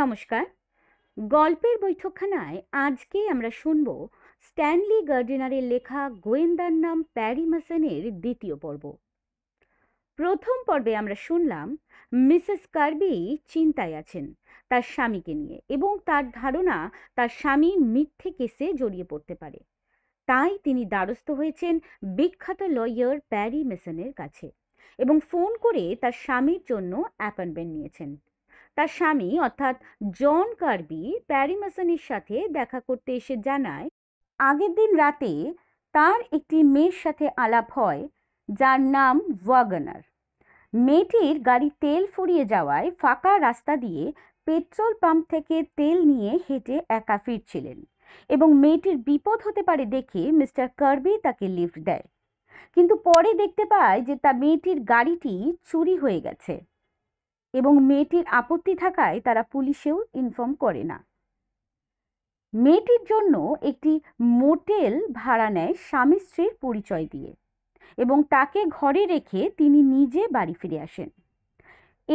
নমস্কার গল্পের বৈঠকখানায় আজকে আমরা শুনব স্ট্যানলি গার্ডেনারের লেখা গোয়েন্দার নাম প্যারি মাসেনের দ্বিতীয় পর্ব প্রথম পর্বে আমরা শুনলাম মিসেস কার্বি চিন্তায় আছেন তার স্বামীকে নিয়ে এবং তার ধারণা তার স্বামী মিথ্যে কেসে জড়িয়ে পড়তে পারে তাই তিনি দ্বারস্থ হয়েছেন বিখ্যাত লয়ার প্যারি মেসনের কাছে এবং ফোন করে তার স্বামীর জন্য অ্যাপয়েন্টমেন্ট নিয়েছেন তার স্বামী অর্থাৎ জন কার্বি প্যারিমাসনের সাথে দেখা করতে এসে জানায় আগের দিন রাতে তার একটি মেয়ের সাথে আলাপ হয় যার নাম ওয়াগনার মেয়েটির গাড়ি তেল ফুরিয়ে যাওয়ায় ফাঁকা রাস্তা দিয়ে পেট্রোল পাম্প থেকে তেল নিয়ে হেঁটে একা ফিরছিলেন এবং মেয়েটির বিপদ হতে পারে দেখে মিস্টার কার্বি তাকে লিফট দেয় কিন্তু পরে দেখতে পায় যে তা মেয়েটির গাড়িটি চুরি হয়ে গেছে এবং মেয়েটির আপত্তি থাকায় তারা পুলিশেও ইনফর্ম করে না মেয়েটির জন্য একটি মোটেল ভাড়া নেয় স্বামী স্ত্রীর পরিচয় দিয়ে এবং তাকে ঘরে রেখে তিনি নিজে বাড়ি ফিরে আসেন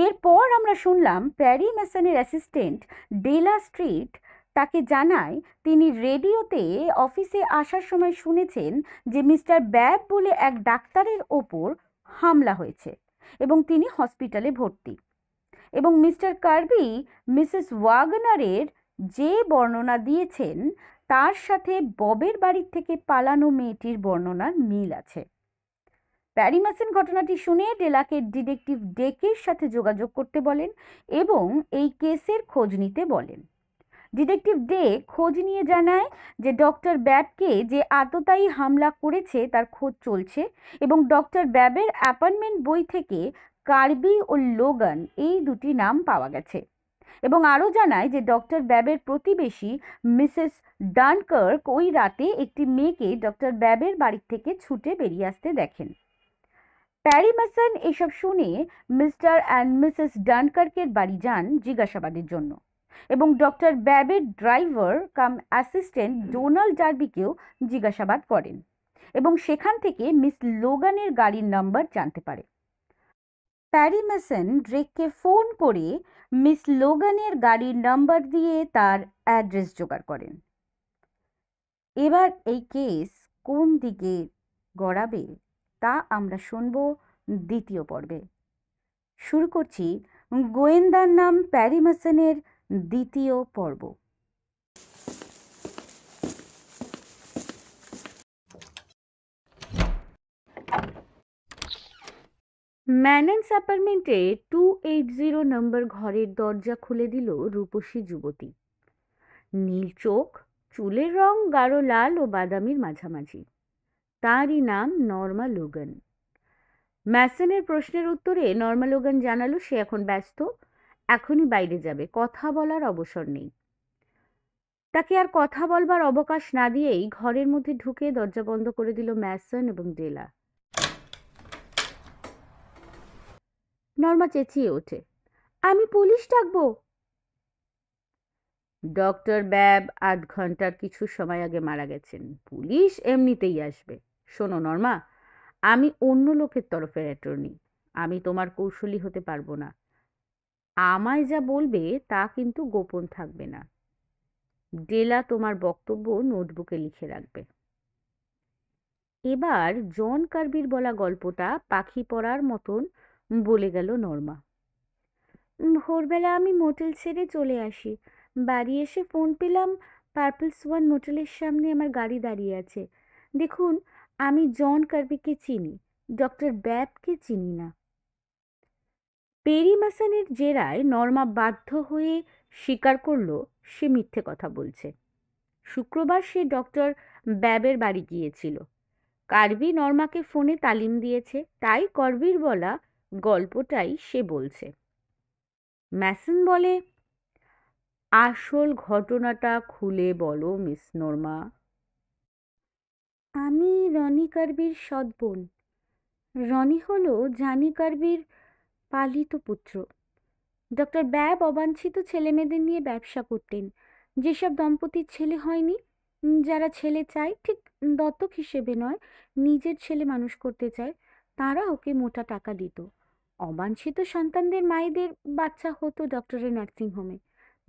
এরপর আমরা শুনলাম প্যারি মেসনের অ্যাসিস্ট্যান্ট ডেলা স্ট্রিট তাকে জানায় তিনি রেডিওতে অফিসে আসার সময় শুনেছেন যে মিস্টার ব্যাব বলে এক ডাক্তারের ওপর হামলা হয়েছে এবং তিনি হসপিটালে ভর্তি এবং মিস্টার কার্বি মিসেস ওয়াগনারের যে বর্ণনা দিয়েছেন তার সাথে ববের বাড়ির থেকে পালানো মেয়েটির বর্ণনার মিল আছে প্যারিমাসেন ঘটনাটি শুনে ডেলাকে ডিটেকটিভ ডেকের সাথে যোগাযোগ করতে বলেন এবং এই কেসের খোঁজ নিতে বলেন ডিটেকটিভ ডে খোঁজ নিয়ে জানায় যে ডক্টর ব্যাবকে যে আততায়ী হামলা করেছে তার খোঁজ চলছে এবং ডক্টর ব্যাবের অ্যাপয়েন্টমেন্ট বই থেকে কার্বি ও লোগান এই দুটি নাম পাওয়া গেছে এবং আরও জানায় যে ডক্টর ব্যাবের প্রতিবেশী মিসেস ডানকার্ক ওই রাতে একটি মেয়েকে ডক্টর ব্যাবের বাড়ির থেকে ছুটে বেরিয়ে আসতে দেখেন প্যারিমাসন এসব শুনে মিস্টার অ্যান্ড মিসেস ডানকার্কের বাড়ি যান জিজ্ঞাসাবাদের জন্য এবং ডক্টর ব্যাবের ড্রাইভার কাম অ্যাসিস্ট্যান্ট ডোনাল্ড ডার্বিকেও জিজ্ঞাসাবাদ করেন এবং সেখান থেকে মিস লোগানের গাড়ির নাম্বার জানতে পারে প্যারি মেসন ড্রেককে ফোন করে মিস লোগানের গাড়ির নাম্বার দিয়ে তার অ্যাড্রেস জোগাড় করেন এবার এই কেস কোন দিকে গড়াবে তা আমরা শুনব দ্বিতীয় পর্বে শুরু করছি গোয়েন্দার নাম প্যারিমাসনের দ্বিতীয় পর্ব ম্যানেন্স অ্যাপার্টমেন্টে টু এইট জিরো নম্বর ঘরের দরজা খুলে দিল রূপসী যুবতী নীল চোখ চুলের রং গাঢ় লাল ও বাদামির মাঝামাঝি তাঁরই নাম নর্মা লোগান ম্যাসনের প্রশ্নের উত্তরে নর্মা লোগান জানালো সে এখন ব্যস্ত এখনই বাইরে যাবে কথা বলার অবসর নেই তাকে আর কথা বলবার অবকাশ না দিয়েই ঘরের মধ্যে ঢুকে দরজা বন্ধ করে দিল ম্যাসন এবং ডেলা নর্মা চেঁচিয়ে ওঠে আমি পুলিশ ডাকবো ডক্টর ব্যাব আধ ঘন্টার কিছু সময় আগে মারা গেছেন পুলিশ এমনিতেই আসবে শোনো নর্মা আমি অন্য লোকের তরফের অ্যাটর্নি আমি তোমার কৌশলী হতে পারবো না আমায় যা বলবে তা কিন্তু গোপন থাকবে না ডেলা তোমার বক্তব্য নোটবুকে লিখে রাখবে এবার জন কার্বির বলা গল্পটা পাখি পড়ার মতন বলে গেল নর্মা ভোরবেলা আমি মোটেল ছেড়ে চলে আসি বাড়ি এসে ফোন পেলাম পার্পলস ওয়ান মোটেলের সামনে আমার গাড়ি দাঁড়িয়ে আছে দেখুন আমি জন কার্বিকে চিনি ডক্টর ব্যাবকে চিনি না পেরিমাসানের জেরায় নর্মা বাধ্য হয়ে স্বীকার করল সে মিথ্যে কথা বলছে শুক্রবার সে ডক্টর ব্যাবের বাড়ি গিয়েছিল কার্বি নর্মাকে ফোনে তালিম দিয়েছে তাই কর্বির বলা গল্পটাই সে বলছে ম্যাসন বলে আসল ঘটনাটা খুলে বলো মিস নর্মা আমি রনি কার্বির সৎ বোন রনি হল জানি কার্বির পালিত পুত্র ডক্টর ব্যাব অবাঞ্ছিত ছেলেমেয়েদের নিয়ে ব্যবসা করতেন যেসব দম্পতির ছেলে হয়নি যারা ছেলে চায় ঠিক দত্তক হিসেবে নয় নিজের ছেলে মানুষ করতে চায় তারা ওকে মোটা টাকা দিত অবাঞ্ছিত সন্তানদের মায়েদের বাচ্চা হতো ডক্টরের নার্সিংহোমে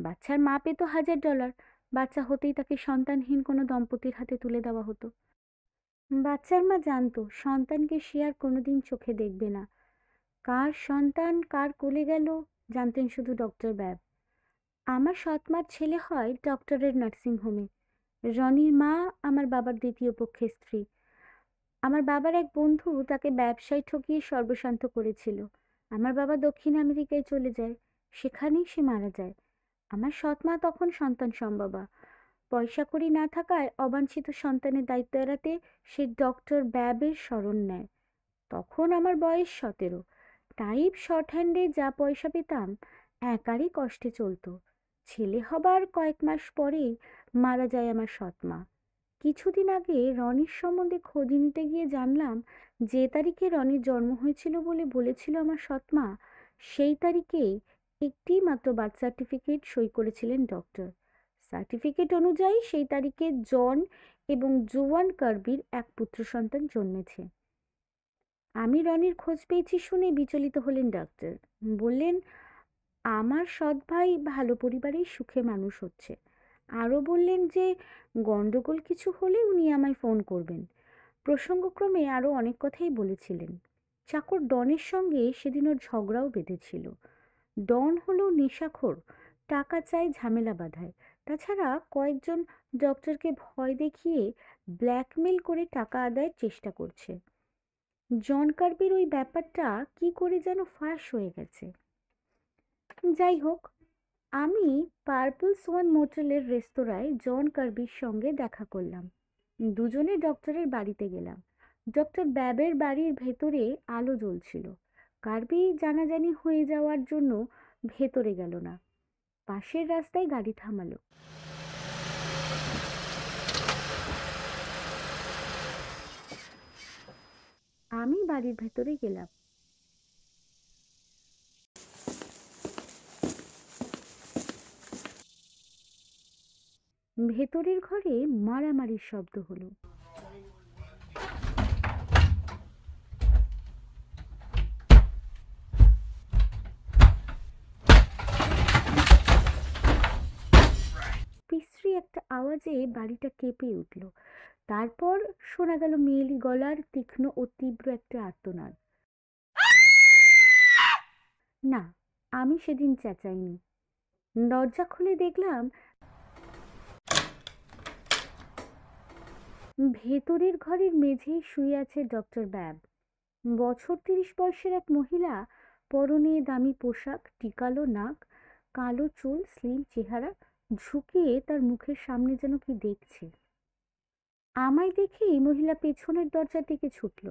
বাচ্চার মা পেত হাজার ডলার বাচ্চা হতেই তাকে সন্তানহীন কোনো দম্পতির হাতে তুলে দেওয়া হতো বাচ্চার মা জানতো সন্তানকে সে আর কোনোদিন চোখে দেখবে না কার সন্তান কার কোলে গেল জানতেন শুধু ডক্টর ব্যাব আমার সৎমার ছেলে হয় ডক্টরের নার্সিংহোমে রনির মা আমার বাবার দ্বিতীয় পক্ষের স্ত্রী আমার বাবার এক বন্ধু তাকে ব্যবসায় ঠকিয়ে সর্বশান্ত করেছিল আমার বাবা দক্ষিণ আমেরিকায় চলে যায় সেখানেই সে মারা যায় আমার সৎ মা তখন সন্তান সম্ভবা পয়সা করি না থাকায় অবাঞ্ছিত সন্তানের দায়িত্ব এড়াতে সে ডক্টর ব্যাবের স্মরণ নেয় তখন আমার বয়স সতেরো টাইপ শর্ট হ্যান্ডে যা পয়সা পেতাম একারই কষ্টে চলতো ছেলে হবার কয়েক মাস পরেই মারা যায় আমার সৎমা কিছুদিন আগে রনির সম্বন্ধে খোঁজ নিতে গিয়ে জানলাম যে তারিখে রনির জন্ম হয়েছিল বলে বলেছিল আমার সৎমা সেই তারিখে একটি মাত্র বার্থ সার্টিফিকেট সই করেছিলেন ডক্টর সার্টিফিকেট অনুযায়ী সেই তারিখে জন এবং জুয়ান কার্বির এক পুত্র সন্তান জন্মেছে আমি রনির খোঁজ পেয়েছি শুনে বিচলিত হলেন ডাক্তার বললেন আমার সৎ ভাই ভালো পরিবারেই সুখে মানুষ হচ্ছে আরও বললেন যে গণ্ডগোল কিছু হলে উনি আমায় ফোন করবেন প্রসঙ্গক্রমে আরও অনেক কথাই বলেছিলেন চাকর ডনের সঙ্গে সেদিন ওর ঝগড়াও বেঁধেছিল ডন হলো নেশাখোর টাকা চায় ঝামেলা বাধায় তাছাড়া কয়েকজন ডক্টরকে ভয় দেখিয়ে ব্ল্যাকমেল করে টাকা আদায়ের চেষ্টা করছে জন কার্বির ওই ব্যাপারটা কি করে যেন ফাঁস হয়ে গেছে যাই হোক আমি পার্পল সোয়ান মোটেলের রেস্তোরাঁয় জন কার্বির সঙ্গে দেখা করলাম দুজনে ডক্টরের বাড়িতে গেলাম ডক্টর ব্যাবের বাড়ির ভেতরে আলো জ্বলছিল কার্বি জানাজানি হয়ে যাওয়ার জন্য ভেতরে গেল না পাশের রাস্তায় গাড়ি থামালো আমি বাড়ির ভেতরে গেলাম ভেতরের ঘরে মারামারির শব্দ হলো পিসরি একটা আওয়াজে বাড়িটা কেঁপে উঠল তারপর শোনা গেল মেয়েলি গলার তীক্ষ্ণ ও তীব্র একটা আর্তনাদ না আমি সেদিন চেঁচাইনি দরজা খুলে দেখলাম ভেতরের ঘরের মেঝেই শুয়ে আছে ডক্টর ব্যাব বছর তিরিশ বয়সের এক মহিলা পরনে দামি পোশাক টিকালো নাক কালো চুল স্লিম চেহারা ঝুঁকিয়ে তার মুখের সামনে যেন কি দেখছে আমায় দেখে মহিলা পেছনের দরজার দিকে ছুটল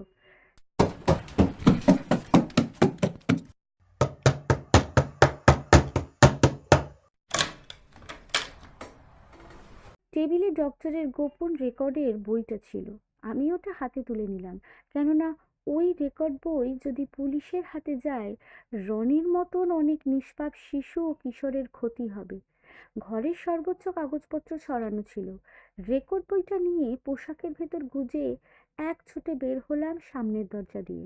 টেবিলে ডক্টরের গোপন রেকর্ডের বইটা ছিল আমি ওটা হাতে তুলে নিলাম কেননা ওই রেকর্ড বই যদি পুলিশের হাতে যায় রনির মতন অনেক নিষ্পাপ শিশু ও কিশোরের ক্ষতি হবে ঘরের সর্বোচ্চ কাগজপত্র সরানো ছিল রেকর্ড বইটা নিয়ে পোশাকের ভেতর গুজে এক ছুটে বের হলাম সামনের দরজা দিয়ে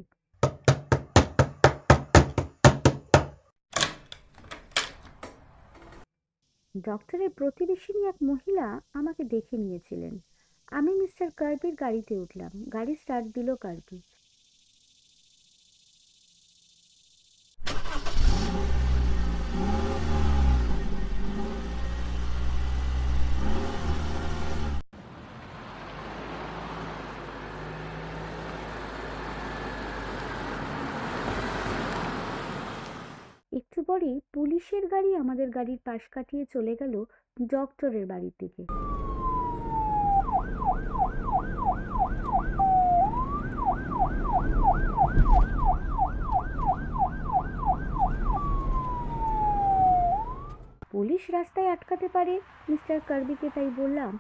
ডক্টরের প্রতিবেশিনী এক মহিলা আমাকে দেখে নিয়েছিলেন আমি মিস্টার কার্বির গাড়িতে উঠলাম গাড়ি স্টার্ট দিল কার্বি পুলিশের গাড়ি আমাদের গাড়ির পাশ কাটিয়ে চলে গেল ডক্টরের বাড়ির দিকে পুলিশ রাস্তায় আটকাতে পারে মিস্টার কার্বিকে তাই বললাম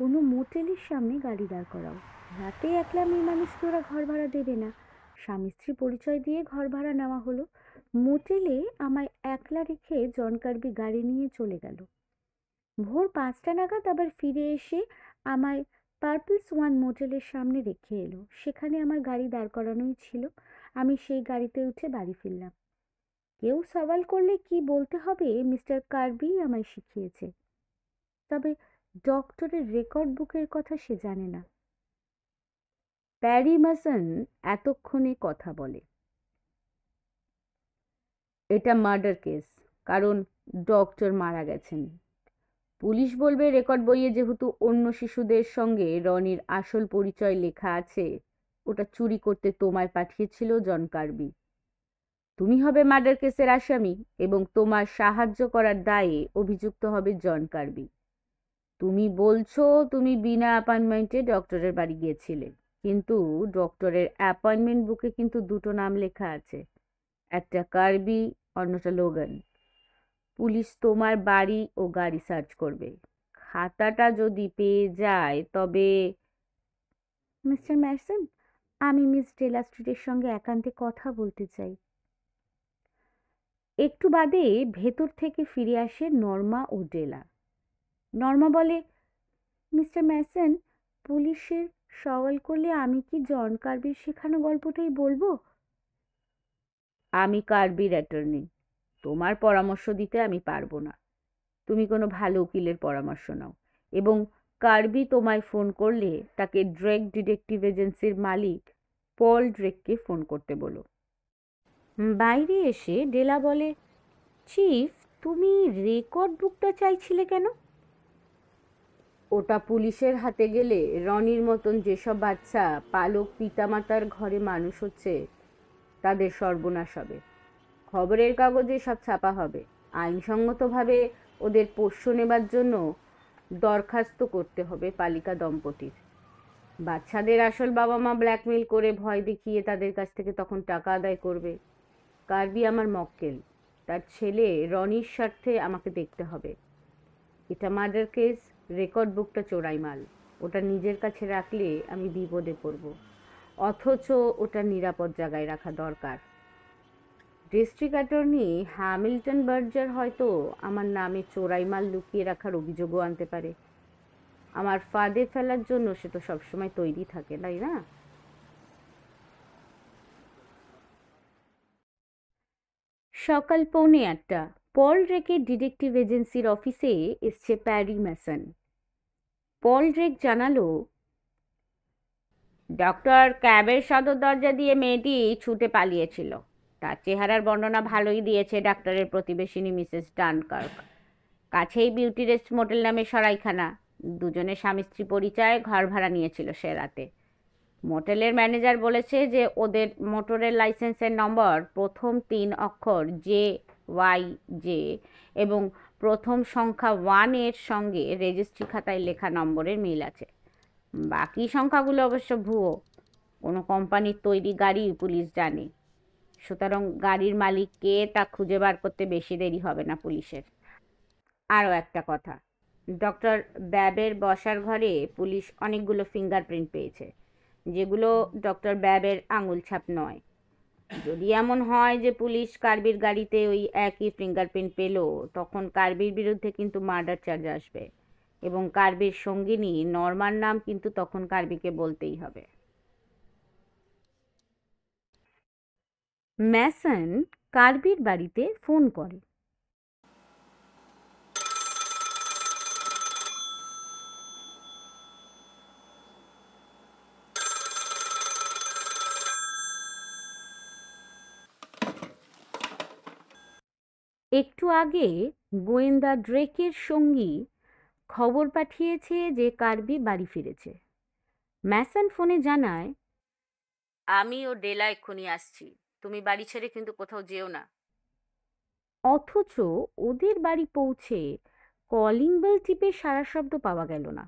কোনো মোটেলের সামনে গাড়ি দাঁড় করাও রাতে একলা মেয়ে মানুষকে ওরা ঘর ভাড়া দেবে না স্বামী স্ত্রী পরিচয় দিয়ে ঘর ভাড়া নেওয়া হলো মোটেলে আমায় একলা রেখে জনকার্বি গাড়ি নিয়ে চলে গেল ভোর পাঁচটা নাগাদ আবার ফিরে এসে আমায় পার্পলস ওয়ান মোটেলের সামনে রেখে এলো সেখানে আমার গাড়ি দাঁড় করানোই ছিল আমি সেই গাড়িতে উঠে বাড়ি ফিরলাম কেউ সওয়াল করলে কি বলতে হবে মিস্টার কার্বি আমায় শিখিয়েছে তবে ডক্টরের রেকর্ড বুকের কথা সে জানে না প্যারিমাসন এতক্ষণে কথা বলে এটা মার্ডার কেস কারণ ডক্টর মারা গেছেন পুলিশ বলবে রেকর্ড বইয়ে যেহেতু অন্য শিশুদের সঙ্গে রনির আসল পরিচয় লেখা আছে ওটা চুরি করতে তোমায় পাঠিয়েছিল জন কার্বি তুমি হবে মার্ডার কেসের আসামি এবং তোমার সাহায্য করার দায়ে অভিযুক্ত হবে জন কার্বি তুমি বলছো তুমি বিনা অ্যাপয়েন্টমেন্টে ডক্টরের বাড়ি গিয়েছিলে কিন্তু ডক্টরের অ্যাপয়েন্টমেন্ট বুকে কিন্তু দুটো নাম লেখা আছে একটা কার্বি অন্যটা লোগান পুলিশ তোমার বাড়ি ও গাড়ি সার্চ করবে খাতাটা যদি পেয়ে যায় তবে মিস্টার ম্যাসন আমি মিস ডেলা স্ট্রিটের সঙ্গে একান্তে কথা বলতে চাই একটু বাদে ভেতর থেকে ফিরে আসে নর্মা ও ডেলা নর্মা বলে মিস্টার ম্যাসন পুলিশের সওয়াল করলে আমি কি জন কার্বির শেখানো গল্পটাই বলবো আমি কার্বির অ্যাটর্নি তোমার পরামর্শ দিতে আমি পারবো না তুমি কোনো ভালো উকিলের পরামর্শ নাও এবং কার্বি তোমায় ফোন করলে তাকে ড্রেক ডিটেকটিভ এজেন্সির মালিক পল ড্রেককে ফোন করতে বলো বাইরে এসে ডেলা বলে চিফ তুমি রেকর্ড বুকটা চাইছিলে কেন ওটা পুলিশের হাতে গেলে রনির মতন যেসব বাচ্চা পালক পিতামাতার ঘরে মানুষ হচ্ছে তাদের সর্বনাশ হবে খবরের কাগজে সব ছাপা হবে আইনসঙ্গতভাবে ওদের পোষ্য নেবার জন্য দরখাস্ত করতে হবে পালিকা দম্পতির বাচ্চাদের আসল বাবা মা ব্ল্যাকমেল করে ভয় দেখিয়ে তাদের কাছ থেকে তখন টাকা আদায় করবে কার্বি আমার মক্কেল তার ছেলে রনির স্বার্থে আমাকে দেখতে হবে এটা মার্ডার কেস রেকর্ড বুকটা চোরাই মাল ওটা নিজের কাছে রাখলে আমি বিপদে পড়বো অথচ ওটা নিরাপদ জায়গায় রাখা দরকার ডিস্ট্রিক্ট অ্যাটর্নি হ্যামিল্টন বার্জার হয়তো আমার নামে চোরাই মাল লুকিয়ে রাখার অভিযোগও আনতে পারে আমার ফাঁদে ফেলার জন্য সে তো সবসময় তৈরি থাকে তাই না সকাল পৌনে আটটা পল রেকের ডিটেকটিভ এজেন্সির অফিসে এসছে প্যারি ম্যাসন পল ড্রেক জানালো ডক্টর ক্যাবের সদর দরজা দিয়ে মেয়েটি ছুটে পালিয়েছিল তার চেহারার বর্ণনা ভালোই দিয়েছে ডাক্তারের প্রতিবেশিনী মিসেস ডানকার্ক কাছেই বিউটি রেস্ট মোটেল নামে সরাইখানা দুজনে স্বামী স্ত্রী পরিচয়ে ঘর ভাড়া নিয়েছিল সে রাতে মোটেলের ম্যানেজার বলেছে যে ওদের মোটরের লাইসেন্সের নম্বর প্রথম তিন অক্ষর জে ওয়াই জে এবং প্রথম সংখ্যা ওয়ানের সঙ্গে রেজিস্ট্রি খাতায় লেখা নম্বরের মিল আছে বাকি সংখ্যাগুলো অবশ্য ভুয়ো কোনো কোম্পানির তৈরি গাড়ি পুলিশ জানে সুতরাং গাড়ির মালিক কে তা খুঁজে বার করতে বেশি দেরি হবে না পুলিশের আরও একটা কথা ডক্টর ব্যাবের বসার ঘরে পুলিশ অনেকগুলো ফিঙ্গারপ্রিন্ট পেয়েছে যেগুলো ডক্টর ব্যাবের আঙুল ছাপ নয় যদি এমন হয় যে পুলিশ কার্বির গাড়িতে ওই একই ফিঙ্গারপ্রিন্ট পেল তখন কার্বির বিরুদ্ধে কিন্তু মার্ডার চার্জ আসবে এবং কার্বির সঙ্গিনী নর্মার নাম কিন্তু তখন কার্বিকে বলতেই হবে ম্যাসন কার্বির বাড়িতে ফোন করে একটু আগে গোয়েন্দা ড্রেকের সঙ্গী খবর পাঠিয়েছে যে কার্বি বাড়ি ফিরেছে ম্যাসন ফোনে জানায় আমি ও ডেলা এক্ষুনি আসছি তুমি বাড়ি ছেড়ে কিন্তু কোথাও যেও না অথচ ওদের বাড়ি পৌঁছে কলিং বেল টিপে সারা শব্দ পাওয়া গেল না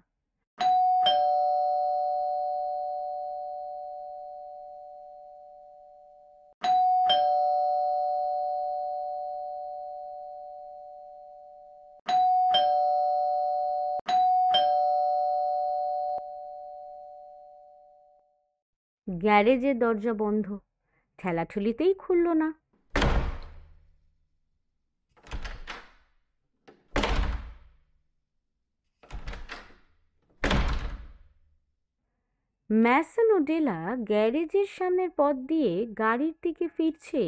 গ্যারেজের দরজা বন্ধ ঠেলাঠুলিতেই খুলল না ম্যাসন ডেলা গ্যারেজের সামনের পথ দিয়ে গাড়ির দিকে ফিরছে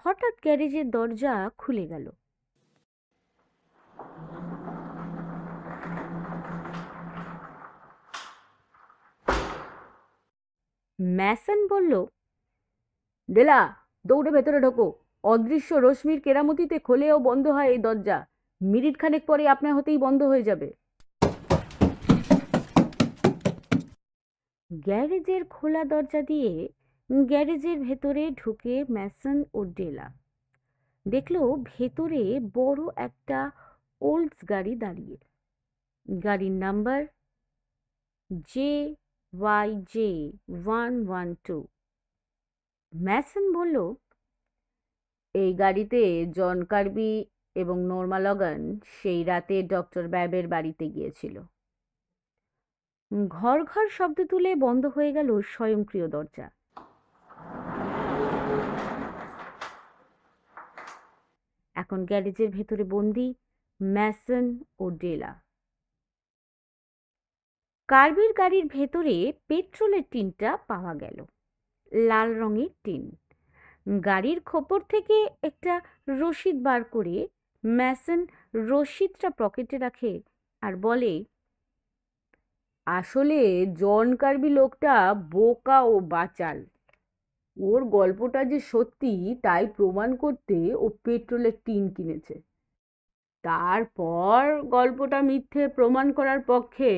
হঠাৎ গ্যারেজের দরজা খুলে গেল ম্যাসন বলল ডেলা দৌড়ে ভেতরে ঢোকো অদৃশ্য রশ্মির কেরামতিতে খোলেও বন্ধ হয় এই দরজা মিনিট খানেক পরে আপনার হতেই বন্ধ হয়ে যাবে গ্যারেজের খোলা দরজা দিয়ে গ্যারেজের ভেতরে ঢুকে ম্যাসন ও ডেলা দেখলো ভেতরে বড় একটা ওল্ডস গাড়ি দাঁড়িয়ে গাড়ির নাম্বার জে ওয়ান টু ম্যাসন বলল এই গাড়িতে জন কার্বি এবং নর্মা সেই রাতে ডক্টর ব্যাবের বাড়িতে গিয়েছিল ঘর ঘর শব্দ তুলে বন্ধ হয়ে গেল স্বয়ংক্রিয় দরজা এখন গ্যারেজের ভেতরে বন্দি ম্যাসন ও ডেলা কার্বির গাড়ির ভেতরে পেট্রোলের টিনটা পাওয়া গেল লাল রঙের টিন গাড়ির খোপর থেকে একটা রশিদ বার করে ম্যাসন রশিদটা পকেটে রাখে আর বলে আসলে জন কার্বি লোকটা বোকা ও বাচাল ওর গল্পটা যে সত্যি তাই প্রমাণ করতে ও পেট্রোলের টিন কিনেছে তারপর গল্পটা মিথ্যে প্রমাণ করার পক্ষে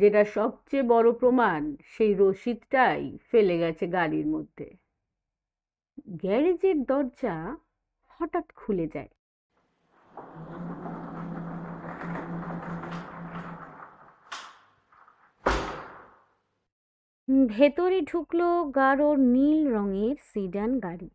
যেটা সবচেয়ে বড় প্রমাণ সেই রসিদটাই ফেলে গেছে গাড়ির মধ্যে গ্যারেজের দরজা হঠাৎ খুলে যায় ভেতরে ঢুকলো গাঢ় নীল রঙের সিডান গাড়ি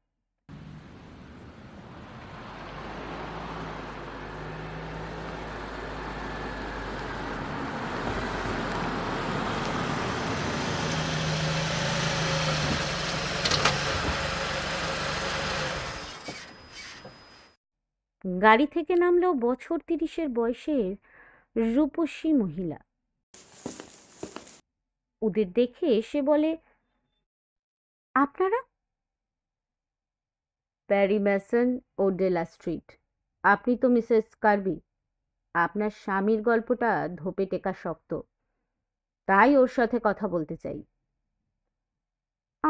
গাড়ি থেকে নামলেও বছর তিরিশের বয়সের রূপসী মহিলা ওদের দেখে সে বলে আপনারা প্যারি ম্যাসন ও ডেলা স্ট্রিট আপনি তো মিসেস কার্বি আপনার স্বামীর গল্পটা ধোপে টেকা শক্ত তাই ওর সাথে কথা বলতে চাই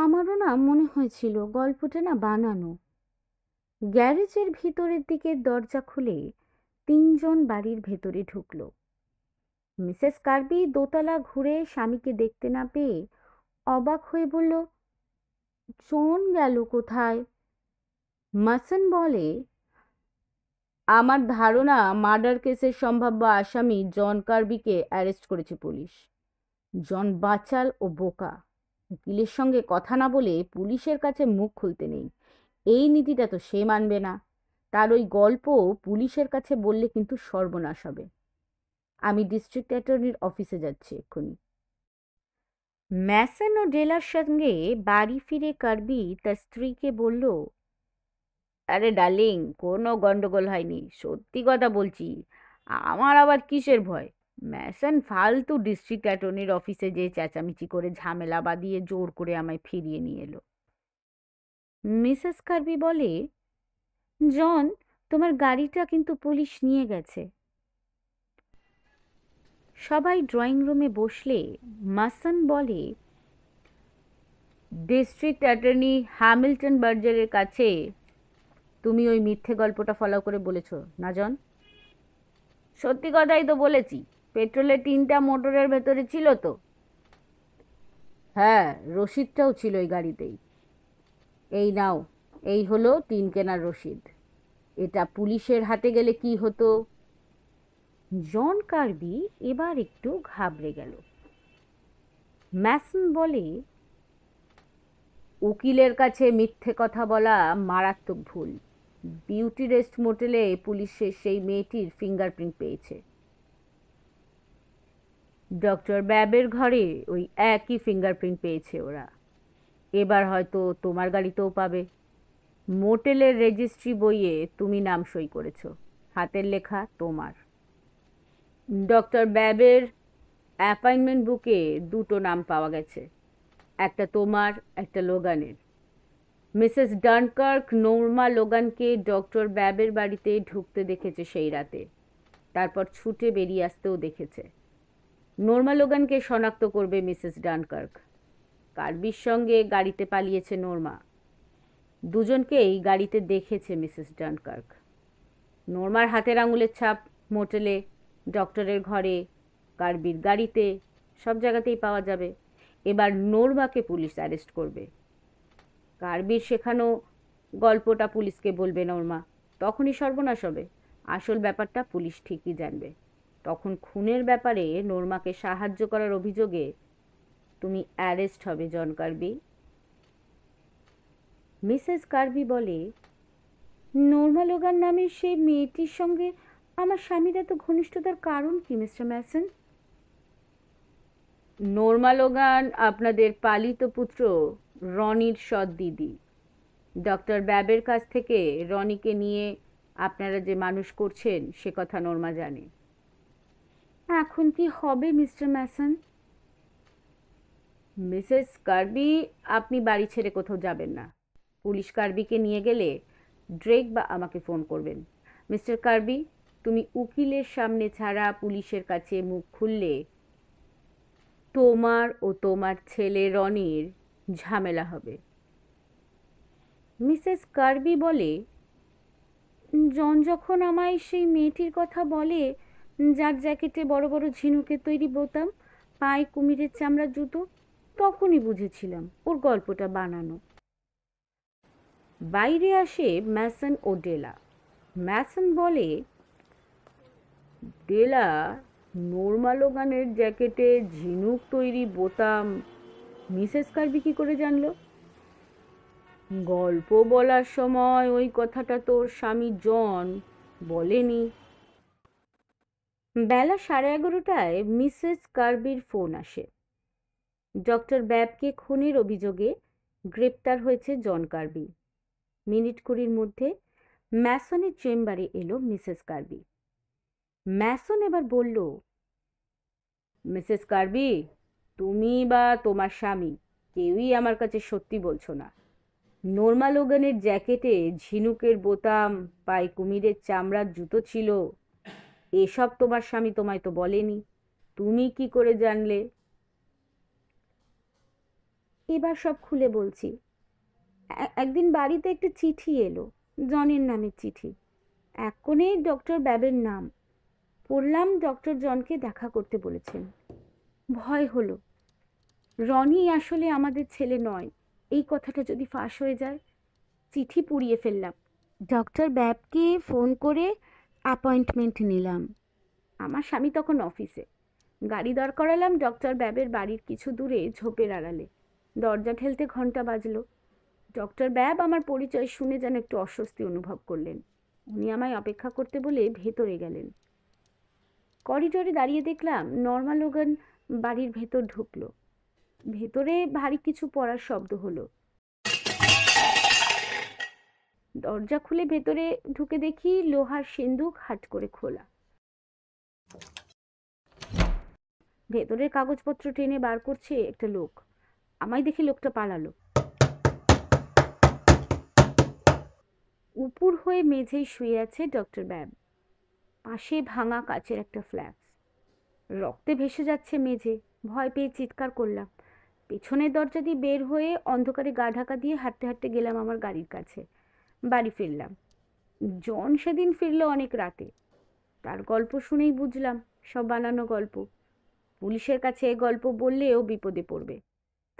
আমারও না মনে হয়েছিল গল্পটা না বানানো গ্যারেজের ভিতরের দিকে দরজা খুলে তিনজন বাড়ির ভেতরে ঢুকল মিসেস কার্বি দোতলা ঘুরে স্বামীকে দেখতে না পেয়ে অবাক হয়ে বলল জন গেল কোথায় মাসন বলে আমার ধারণা মার্ডার কেসের সম্ভাব্য আসামি জন কার্বিকে অ্যারেস্ট করেছে পুলিশ জন বাচাল ও বোকা উকিলের সঙ্গে কথা না বলে পুলিশের কাছে মুখ খুলতে নেই এই নীতিটা তো সে মানবে না তার ওই গল্প পুলিশের কাছে বললে কিন্তু সর্বনাশ হবে আমি ডিস্ট্রিক্ট অ্যাটর্নির অফিসে যাচ্ছি এক্ষুনি ম্যাসেন ও ডেলার সঙ্গে বাড়ি ফিরে কার্বি তার স্ত্রীকে বলল আরে ডার্লিং কোনো গন্ডগোল হয়নি সত্যি কথা বলছি আমার আবার কিসের ভয় ম্যাসেন ফালতু ডিস্ট্রিক্ট অ্যাটর্নির অফিসে যে চেঁচামেচি করে ঝামেলা বাঁধিয়ে জোর করে আমায় ফিরিয়ে নিয়ে এলো মিসেস কার্বি বলে জন তোমার গাড়িটা কিন্তু পুলিশ নিয়ে গেছে সবাই ড্রয়িং রুমে বসলে মাসান বলে ডিস্ট্রিক্ট অ্যাটর্নি হ্যামিল্টন বার্জারের কাছে তুমি ওই মিথ্যে গল্পটা ফলো করে বলেছ না জন সত্যি কথাই তো বলেছি পেট্রোলের তিনটা মোটরের ভেতরে ছিল তো হ্যাঁ রশিদটাও ছিল ওই গাড়িতেই এই নাও এই হলো তিন কেনার রসিদ এটা পুলিশের হাতে গেলে কি হতো জন কার্বি এবার একটু ঘাবড়ে গেল ম্যাসন বলে উকিলের কাছে মিথ্যে কথা বলা মারাত্মক ভুল বিউটি রেস্ট মোটেলে পুলিশের সেই মেয়েটির ফিঙ্গারপ্রিন্ট পেয়েছে ডক্টর ব্যাবের ঘরে ওই একই ফিঙ্গারপ্রিন্ট পেয়েছে ওরা এবার হয়তো তোমার গাড়িতেও পাবে মোটেলের রেজিস্ট্রি বইয়ে তুমি নাম সই করেছ হাতের লেখা তোমার ডক্টর ব্যাবের অ্যাপয়েন্টমেন্ট বুকে দুটো নাম পাওয়া গেছে একটা তোমার একটা লোগানের মিসেস ডানকার্ক নোরমা লোগানকে ডক্টর ব্যাবের বাড়িতে ঢুকতে দেখেছে সেই রাতে তারপর ছুটে বেরিয়ে আসতেও দেখেছে নোরমা লোগানকে শনাক্ত করবে মিসেস ডানকার্ক কার্বির সঙ্গে গাড়িতে পালিয়েছে নোরমা দুজনকেই গাড়িতে দেখেছে মিসেস ডানকার্ক নোরমার হাতের আঙুলের ছাপ মোটেলে ডক্টরের ঘরে কার্বির গাড়িতে সব জায়গাতেই পাওয়া যাবে এবার নোরমাকে পুলিশ অ্যারেস্ট করবে কার্বির শেখানো গল্পটা পুলিশকে বলবে নোরমা তখনই সর্বনাশ হবে আসল ব্যাপারটা পুলিশ ঠিকই জানবে তখন খুনের ব্যাপারে নোরমাকে সাহায্য করার অভিযোগে তুমি অ্যারেস্ট হবে জন কার্বি মিসেস কার্বি বলে নর্মা লোগান নামের সেই মেয়েটির সঙ্গে আমার স্বামীর এত ঘনিষ্ঠতার কারণ কি মিস্টার ম্যাসন নর্মা লোগান আপনাদের পালিত পুত্র রনির সৎ দিদি ডক্টর ব্যাবের কাছ থেকে রনিকে নিয়ে আপনারা যে মানুষ করছেন সে কথা নর্মা জানে এখন কি হবে মিস্টার ম্যাসন মিসেস কার্বি আপনি বাড়ি ছেড়ে কোথাও যাবেন না পুলিশ কার্বিকে নিয়ে গেলে ড্রেক বা আমাকে ফোন করবেন মিস্টার কার্বি তুমি উকিলের সামনে ছাড়া পুলিশের কাছে মুখ খুললে তোমার ও তোমার ছেলে রনির ঝামেলা হবে মিসেস কার্বি বলে জন যখন আমায় সেই মেয়েটির কথা বলে যার জ্যাকেটে বড় বড় ঝিনুকের তৈরি বোতাম পায়ে কুমিরের চামড়ার জুতো তখনই বুঝেছিলাম ওর গল্পটা বানানো বাইরে আসে ম্যাসন ও ডেলা ম্যাসন বলে ডেলা নোরমালোগানের জ্যাকেটে ঝিনুক তৈরি বোতাম মিসেস কার্বি কী করে জানলো গল্প বলার সময় ওই কথাটা তোর স্বামী জন বলেনি বেলা সাড়ে এগারোটায় মিসেস কার্বির ফোন আসে ডক্টর ব্যাবকে খুনের অভিযোগে গ্রেপ্তার হয়েছে জন কার্বি মিনিট কুড়ির মধ্যে ম্যাসনের চেম্বারে এলো মিসেস কার্বি ম্যাসন এবার বলল মিসেস কার্বি তুমি বা তোমার স্বামী কেউই আমার কাছে সত্যি বলছো না নর্মা লোগানের জ্যাকেটে ঝিনুকের বোতাম পায়ে কুমিরের চামড়ার জুতো ছিল এসব তোমার স্বামী তোমায় তো বলেনি তুমি কি করে জানলে এবার সব খুলে বলছি একদিন বাড়িতে একটি চিঠি এলো জনের নামের চিঠি এক কোণে ডক্টর ব্যাবের নাম পড়লাম ডক্টর জনকে দেখা করতে বলেছেন ভয় হলো রনি আসলে আমাদের ছেলে নয় এই কথাটা যদি ফাঁস হয়ে যায় চিঠি পুড়িয়ে ফেললাম ডক্টর ব্যাবকে ফোন করে অ্যাপয়েন্টমেন্ট নিলাম আমার স্বামী তখন অফিসে গাড়ি দর করালাম ডক্টর ব্যাবের বাড়ির কিছু দূরে ঝোপের আড়ালে দরজা ঠেলতে ঘন্টা বাজলো ডক্টর ব্যাব আমার পরিচয় শুনে যেন একটু অস্বস্তি অনুভব করলেন উনি আমায় অপেক্ষা করতে বলে ভেতরে গেলেন করিডোরে দাঁড়িয়ে দেখলাম নর্মাল লোগান বাড়ির ভেতর ঢুকলো ভেতরে ভারী কিছু পড়ার শব্দ হলো দরজা খুলে ভেতরে ঢুকে দেখি লোহার সিন্দুক হাট করে খোলা ভেতরের কাগজপত্র টেনে বার করছে একটা লোক আমায় দেখে লোকটা পালালো উপুর হয়ে মেঝেই শুয়ে আছে ডক্টর ব্যাব পাশে ভাঙা কাচের একটা ফ্ল্যাক্স রক্তে ভেসে যাচ্ছে মেঝে ভয় পেয়ে চিৎকার করলাম পেছনের দরজা দিয়ে বের হয়ে অন্ধকারে গা ঢাকা দিয়ে হাঁটতে হাঁটতে গেলাম আমার গাড়ির কাছে বাড়ি ফিরলাম জন সেদিন ফিরল অনেক রাতে তার গল্প শুনেই বুঝলাম সব বানানো গল্প পুলিশের কাছে এ গল্প বললেও বিপদে পড়বে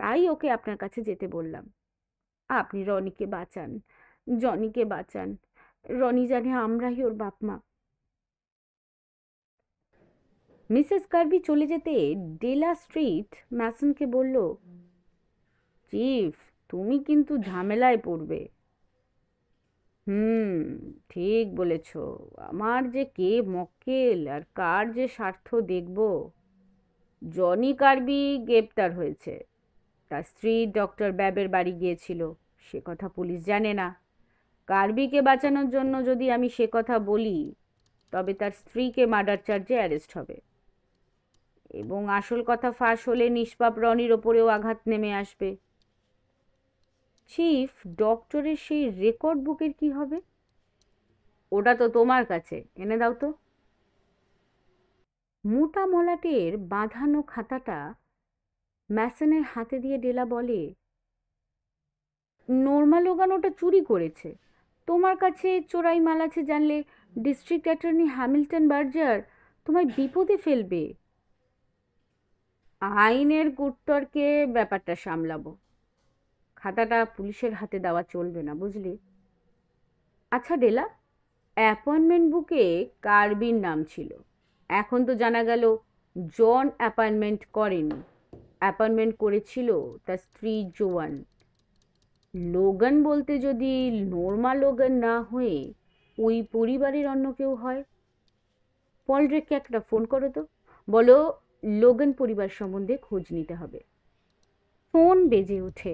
তাই ওকে আপনার কাছে যেতে বললাম আপনি রনিকে বাঁচান জনিকে বাঁচান রনি জানে আমরাই ওর বাপ মা মিসেস কার্বি চলে যেতে ডেলা স্ট্রিট ম্যাসনকে বলল চিফ তুমি কিন্তু ঝামেলায় পড়বে হুম ঠিক বলেছ আমার যে কে মক্কেল আর কার যে স্বার্থ দেখব জনি কার্বি গ্রেপ্তার হয়েছে তার স্ত্রী ডক্টর ব্যাবের বাড়ি গিয়েছিল সে কথা পুলিশ জানে না কার্বিকে বাঁচানোর জন্য যদি আমি সে কথা বলি তবে তার স্ত্রীকে মার্ডার চার্জে অ্যারেস্ট হবে এবং আসল কথা ফাঁস হলে নিষ্পাপ রনির ওপরেও আঘাত নেমে আসবে চিফ ডক্টরের সেই রেকর্ড বুকের কি হবে ওটা তো তোমার কাছে এনে দাও তো মোটা মলাটের বাঁধানো খাতাটা ম্যাসনের হাতে দিয়ে ডেলা বলে নর্মাল লোগান ওটা চুরি করেছে তোমার কাছে চোরাই মাল আছে জানলে ডিস্ট্রিক্ট অ্যাটর্নি হ্যামিল্টন বার্জার তোমায় বিপদে ফেলবে আইনের কুট্টরকে ব্যাপারটা সামলাবো খাতাটা পুলিশের হাতে দেওয়া চলবে না বুঝলি আচ্ছা ডেলা অ্যাপয়েন্টমেন্ট বুকে কার্বির নাম ছিল এখন তো জানা গেল জন অ্যাপয়েন্টমেন্ট করেনি অ্যাপয়েন্টমেন্ট করেছিল তার স্ত্রী জোয়ান লোগান বলতে যদি নোর্মা লোগান না হয়ে ওই পরিবারের অন্য কেউ হয় পলড্রেককে একটা ফোন করো তো বলো লোগান পরিবার সম্বন্ধে খোঁজ নিতে হবে ফোন বেজে ওঠে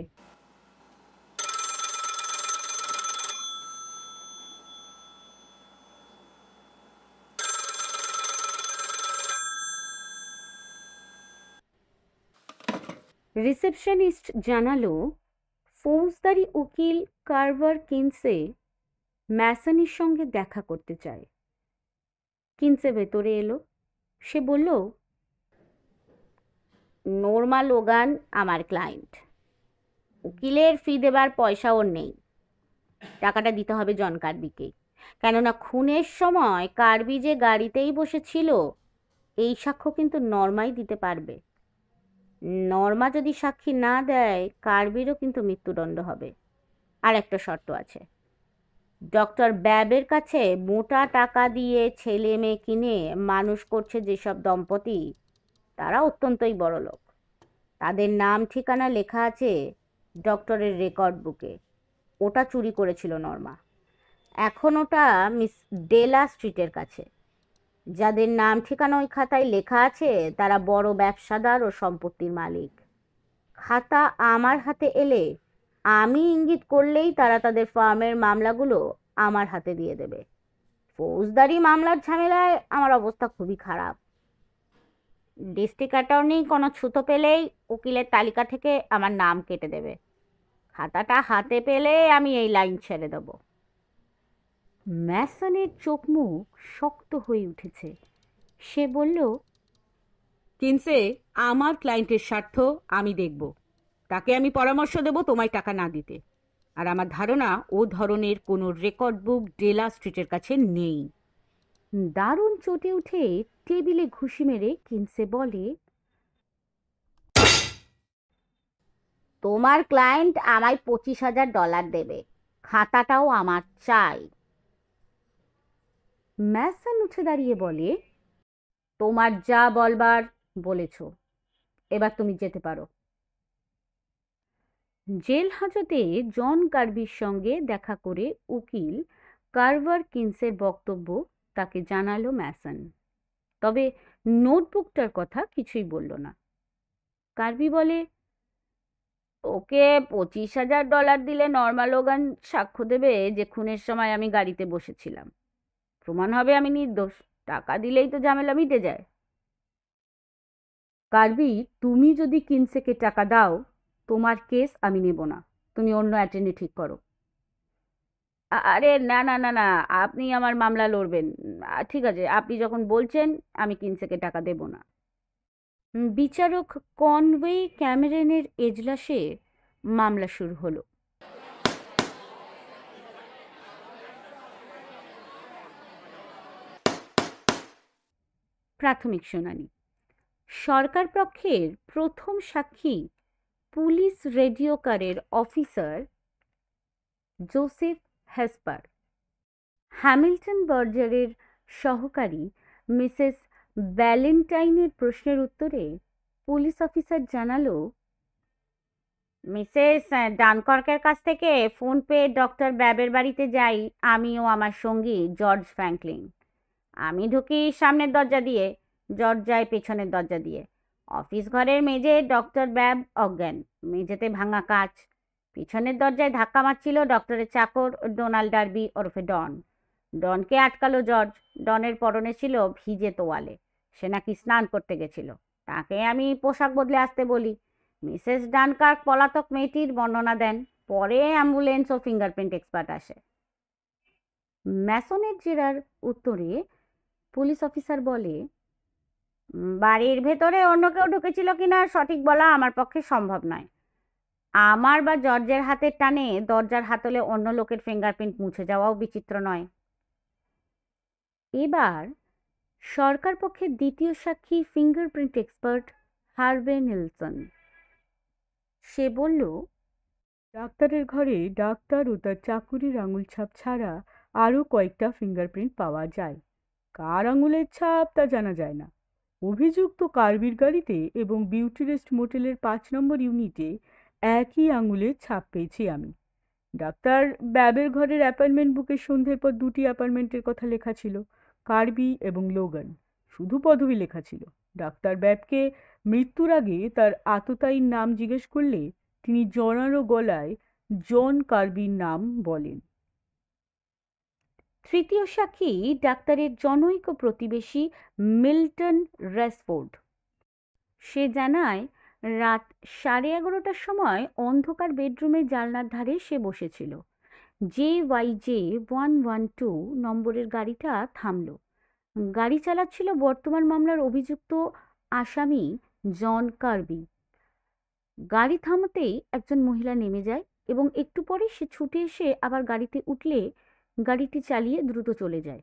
রিসেপশনিস্ট জানালো ফৌজদারি উকিল কার্ভার কিনসে ম্যাসনের সঙ্গে দেখা করতে চায় কিনসে ভেতরে এলো সে বলল নর্মাল ওগান আমার ক্লায়েন্ট উকিলের ফি দেবার পয়সা ওর নেই টাকাটা দিতে হবে জন কার্বিকে কেননা খুনের সময় কার্বি যে গাড়িতেই বসেছিল এই সাক্ষ্য কিন্তু নর্মাই দিতে পারবে নর্মা যদি সাক্ষী না দেয় কার্বিরও কিন্তু মৃত্যুদণ্ড হবে আর একটা শর্ত আছে ডক্টর ব্যাবের কাছে মোটা টাকা দিয়ে ছেলে মেয়ে কিনে মানুষ করছে যেসব দম্পতি তারা অত্যন্তই বড় লোক তাদের নাম ঠিকানা লেখা আছে ডক্টরের রেকর্ড বুকে ওটা চুরি করেছিল নর্মা এখন ওটা মিস ডেলা স্ট্রিটের কাছে যাদের নাম ঠিকানা ওই খাতায় লেখা আছে তারা বড় ব্যবসাদার ও সম্পত্তির মালিক খাতা আমার হাতে এলে আমি ইঙ্গিত করলেই তারা তাদের ফার্মের মামলাগুলো আমার হাতে দিয়ে দেবে ফৌজদারি মামলার ঝামেলায় আমার অবস্থা খুবই খারাপ ডিস্ট্রিক্ট অ্যাটর্নি কোনো ছুতো পেলেই উকিলের তালিকা থেকে আমার নাম কেটে দেবে খাতাটা হাতে পেলে আমি এই লাইন ছেড়ে দেবো ম্যাসনের চোখ মুখ শক্ত হয়ে উঠেছে সে বলল কিনসে আমার ক্লায়েন্টের স্বার্থ আমি দেখব তাকে আমি পরামর্শ দেব তোমায় টাকা না দিতে আর আমার ধারণা ও ধরনের কোনো রেকর্ড বুক ডেলা স্ট্রিটের কাছে নেই দারুণ চটে উঠে টেবিলে ঘুষি মেরে কিনসে বলে তোমার ক্লায়েন্ট আমায় পঁচিশ হাজার ডলার দেবে খাতাটাও আমার চাই ম্যাসন উঠে দাঁড়িয়ে বলে তোমার যা বলবার বলেছ এবার তুমি যেতে পারো জেল হাজতে জন কার্বির সঙ্গে দেখা করে উকিল কার্ভার কিনসের বক্তব্য তাকে জানালো ম্যাসন তবে নোটবুকটার কথা কিছুই বলল না কার্বি বলে ওকে পঁচিশ হাজার ডলার দিলে নর্মাল ওগান সাক্ষ্য দেবে যে খুনের সময় আমি গাড়িতে বসেছিলাম প্রমাণ হবে আমি নির্দোষ টাকা দিলেই তো ঝামেলা মিটে যায় কার্বি তুমি যদি কিনসেকে টাকা দাও তোমার কেস আমি নেব না তুমি অন্য অ্যাটেন্ডে ঠিক করো আরে না না না না আপনি আমার মামলা লড়বেন ঠিক আছে আপনি যখন বলছেন আমি কিনসেকে টাকা দেব না বিচারক কনওয়ে ক্যামেরেনের এজলাসে মামলা শুরু হলো প্রাথমিক শুনানি সরকার পক্ষের প্রথম সাক্ষী পুলিশ রেডিওকারের অফিসার জোসেফ হেসপার হ্যামিল্টন বার্জারের সহকারী মিসেস ভ্যালেন্টাইনের প্রশ্নের উত্তরে পুলিশ অফিসার জানালো মিসেস ডানকর্কের কাছ থেকে ফোন পেয়ে ডক্টর ব্যাবের বাড়িতে যাই আমি ও আমার সঙ্গী জর্জ ফ্র্যাঙ্কলিন আমি ঢুকি সামনের দরজা দিয়ে জট যায় পেছনের দরজা দিয়ে অফিস ঘরের মেঝে ডক্টর ব্যাব অজ্ঞান মেঝেতে ভাঙা কাঁচ পিছনের দরজায় ধাক্কা মারছিল ডক্টরের চাকর ডোনাল্ড ডার্বি ওরফে ডন ডনকে আটকালো জর্জ ডনের পরনে ছিল ভিজে তোয়ালে সে নাকি স্নান করতে গেছিল তাকে আমি পোশাক বদলে আসতে বলি মিসেস ডানকার্ক পলাতক মেয়েটির বর্ণনা দেন পরে অ্যাম্বুলেন্স ও ফিঙ্গারপ্রিন্ট এক্সপার্ট আসে ম্যাসনের জেরার উত্তরে পুলিশ অফিসার বলে বাড়ির ভেতরে অন্য কেউ ঢুকেছিল কিনা সঠিক বলা আমার পক্ষে সম্ভব নয় আমার বা জর্জের হাতের টানে দরজার হাতলে অন্য লোকের ফিঙ্গারপ্রিন্ট মুছে যাওয়াও বিচিত্র নয় এবার সরকার পক্ষে দ্বিতীয় সাক্ষী ফিঙ্গারপ্রিন্ট এক্সপার্ট হার্ভে নিলসন সে বলল ডাক্তারের ঘরে ডাক্তার ও তার চাকুরির আঙুল ছাপ ছাড়া আরও কয়েকটা ফিঙ্গারপ্রিন্ট পাওয়া যায় কার আঙুলের ছাপ তা জানা যায় না অভিযুক্ত কার্বির গাড়িতে এবং বিউটিরেস্ট মোটেলের পাঁচ নম্বর ইউনিটে একই আঙুলের ছাপ পেয়েছি আমি ডাক্তার ব্যাবের ঘরের অ্যাপার্টমেন্ট বুকে সন্ধ্যের পর দুটি অ্যাপার্টমেন্টের কথা লেখা ছিল কার্বি এবং লোগান শুধু পদবি লেখা ছিল ডাক্তার ব্যাবকে মৃত্যুর আগে তার আততায়ীর নাম জিজ্ঞেস করলে তিনি জনারো গলায় জন কার্বির নাম বলেন তৃতীয় সাক্ষী ডাক্তারের জনৈক প্রতিবেশী মিল্টন রেসফোর্ড সে জানায় রাত সাড়ে এগারোটার সময় অন্ধকার বেডরুমে জালনার ধারে সে বসেছিল J Y J one one two নম্বরের গাড়িটা থামল গাড়ি চালাচ্ছিল বর্তমান মামলার অভিযুক্ত আসামি জন কার্বি গাড়ি থামাতেই একজন মহিলা নেমে যায় এবং একটু পরে সে ছুটে এসে আবার গাড়িতে উঠলে গাড়িটি চালিয়ে দ্রুত চলে যায়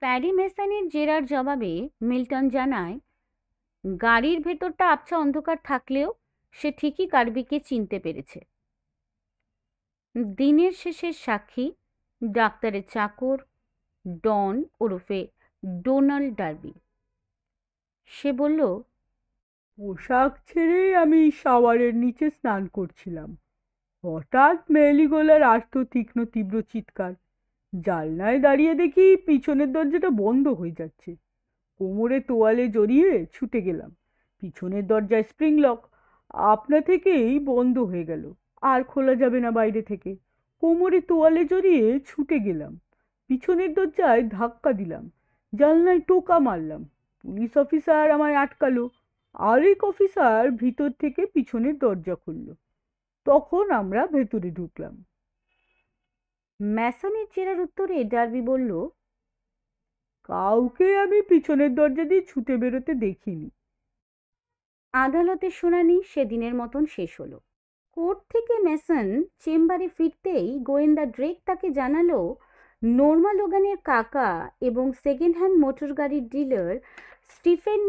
প্যারি মেসানের জেরার জবাবে মিল্টন জানায় গাড়ির ভেতরটা আবছা অন্ধকার থাকলেও সে ঠিকই কার্বিকে চিনতে পেরেছে দিনের শেষে সাক্ষী ডাক্তারের চাকর ডন ওরফে ডোনাল্ড ডার্বি সে বলল পোশাক ছেড়ে আমি শাওয়ারের নিচে স্নান করছিলাম হঠাৎ মেলিগোলার আর্ত তীক্ষ্ণ তীব্র চিৎকার জালনায় দাঁড়িয়ে দেখি পিছনের দরজাটা বন্ধ হয়ে যাচ্ছে কোমরে তোয়ালে জড়িয়ে ছুটে গেলাম পিছনের দরজায় স্প্রিং লক আপনা থেকেই বন্ধ হয়ে গেল আর খোলা যাবে না বাইরে থেকে কোমরে তোয়ালে জড়িয়ে ছুটে গেলাম পিছনের দরজায় ধাক্কা দিলাম জানলায় টোকা মারলাম পুলিশ অফিসার আমায় আটকালো আরেক অফিসার ভিতর থেকে পিছনের দরজা খুলল তখন আমরা ভেতরে ঢুকলাম ম্যাসনের জেরার উত্তরে ডার্বি বলল কাউকে আমি পিছনের দরজা দিয়ে ছুটে বেরোতে দেখিনি আদালতে শুনানি সেদিনের মতন শেষ হলো কোর্ট থেকে ম্যাসন চেম্বারে ফিরতেই গোয়েন্দা ড্রেক তাকে জানালো নর্মা লোগানের কাকা এবং সেকেন্ড হ্যান্ড মোটর গাড়ির ডিলার স্টিফেন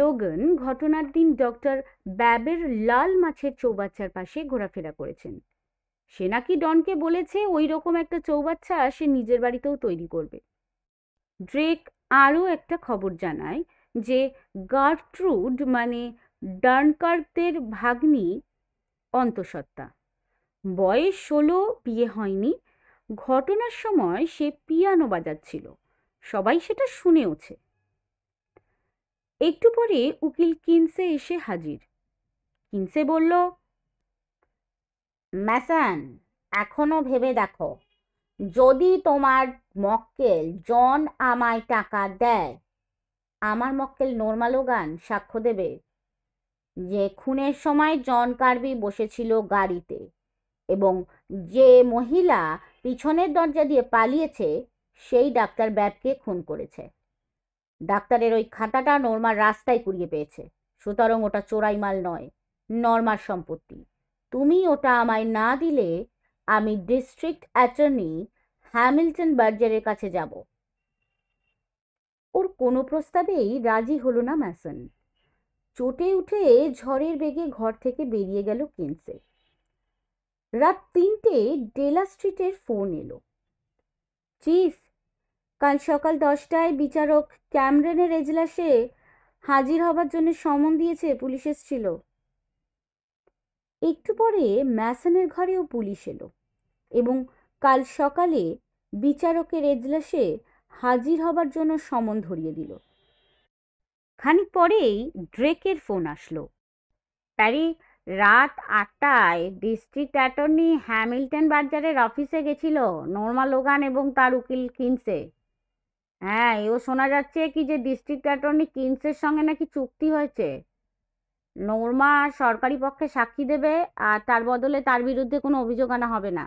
লোগান ঘটনার দিন ডক্টর ব্যাবের লাল মাছের চৌবাচ্চার পাশে ঘোরাফেরা করেছেন সে নাকি ডনকে বলেছে ওই রকম একটা চৌবাচ্চা সে নিজের বাড়িতেও তৈরি করবে ড্রেক আরও একটা খবর জানায় যে গার্ট্রুড মানে ডানকার্কদের ভাগ্নি অন্তঃসত্ত্বা বয়স ষোলো বিয়ে হয়নি ঘটনার সময় সে পিয়ানো বাজাচ্ছিল সবাই সেটা শুনেওছে একটু পরে উকিল কিনসে এসে হাজির কিনসে বলল ম্যাসান এখনো ভেবে দেখো যদি তোমার মক্কেল জন আমায় টাকা দেয় আমার মক্কেল নর্মালও গান সাক্ষ্য দেবে যে খুনের সময় জন কার্বি বসেছিল গাড়িতে এবং যে মহিলা পিছনের দরজা দিয়ে পালিয়েছে সেই ডাক্তার ব্যাবকে খুন করেছে ডাক্তারের ওই খাতাটা নর্মার রাস্তায় কুড়িয়ে পেয়েছে সুতরাং ওটা চোরাই মাল নয় নর্মার সম্পত্তি তুমি ওটা আমায় না দিলে আমি ডিস্ট্রিক্ট অ্যাটর্নি হ্যামিল্টন বার্জারের কাছে যাব ওর কোনো প্রস্তাবেই রাজি হলো না ম্যাসন চটে উঠে ঝড়ের বেগে ঘর থেকে বেরিয়ে গেল কিনসে রাত তিনটে ডেলা স্ট্রিটের ফোন এলো চিফ কাল সকাল দশটায় বিচারক ক্যামরেনের এজলাসে হাজির হবার জন্য সমন দিয়েছে পুলিশ এসেছিল একটু পরে ম্যাসনের ঘরেও পুলিশ এলো এবং কাল সকালে বিচারকের এজলাসে হাজির হবার জন্য সমন ধরিয়ে দিল খানিক পরেই ড্রেকের ফোন আসলো তারি রাত আটটায় ডিস্ট্রিক্ট অ্যাটর্নি হ্যামিল্টন বাজারের অফিসে গেছিল নর্মা লোগান এবং তার উকিল কিনসে হ্যাঁ এও শোনা যাচ্ছে কি যে ডিস্ট্রিক্ট অ্যাটর্নি কিনসের সঙ্গে নাকি চুক্তি হয়েছে নোরমা সরকারি পক্ষে সাক্ষী দেবে আর তার বদলে তার বিরুদ্ধে কোনো অভিযোগ আনা হবে না